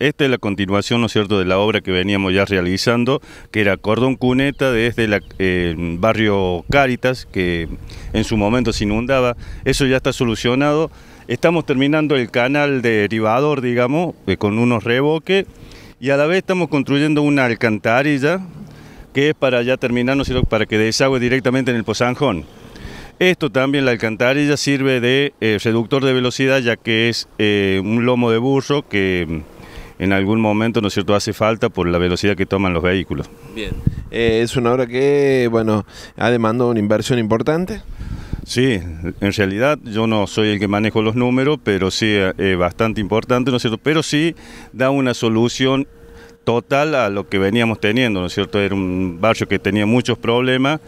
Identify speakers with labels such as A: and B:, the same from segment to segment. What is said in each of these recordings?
A: Esta es la continuación, ¿no es cierto?, de la obra que veníamos ya realizando, que era Cordón Cuneta desde el eh, barrio Cáritas, que en su momento se inundaba. Eso ya está solucionado. Estamos terminando el canal derivador, digamos, eh, con unos reboques, y a la vez estamos construyendo una alcantarilla, que es para ya terminar, ¿no es cierto?, para que desagüe directamente en el Pozanjón. Esto también, la alcantarilla, sirve de eh, reductor de velocidad, ya que es un lomo de burro que en algún momento, ¿no es cierto?, hace falta por la velocidad que toman los vehículos.
B: Bien. Eh,
A: es una obra que, bueno, ha demandado una inversión importante. Sí, en realidad yo no soy el que manejo los números, pero sí eh, bastante importante, ¿no es cierto? Pero sí da una solución total a lo que veníamos teniendo, ¿no es cierto? Era un barrio que tenía muchos problemas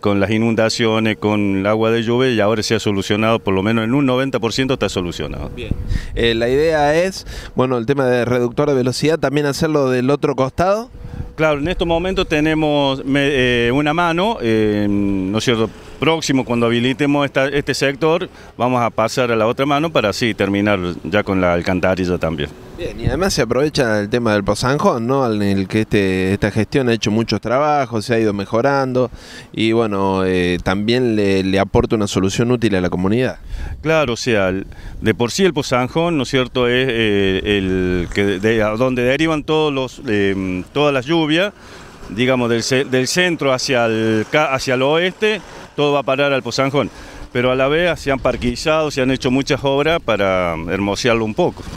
A: con las inundaciones, con el agua de lluvia y ahora se ha solucionado, por lo menos en un 90% está solucionado.
B: Bien. Eh, la idea es, bueno, el tema de reductor de velocidad, también hacerlo del otro costado.
A: Claro, en estos momentos tenemos eh, una mano, eh, ¿no es cierto? Próximo, cuando habilitemos este sector, vamos a pasar a la otra mano para así terminar ya con la alcantarilla también.
B: Bien, y además se aprovecha el tema del Pozanjón, ¿no? En el que este, esta gestión ha hecho muchos trabajos, se ha ido mejorando y bueno, eh, también le, aporta una solución útil a la
A: comunidad. Claro, o sea, de por sí el Pozanjón, ¿no es cierto?, es eh, el que donde derivan todos los, em, todas las lluvias, digamos, del, centro hacia el, hacia el oeste, todo va a parar al Pozanjón, Pero a la vez se han parquillado, se han hecho muchas obras para em, hermosearlo un poco.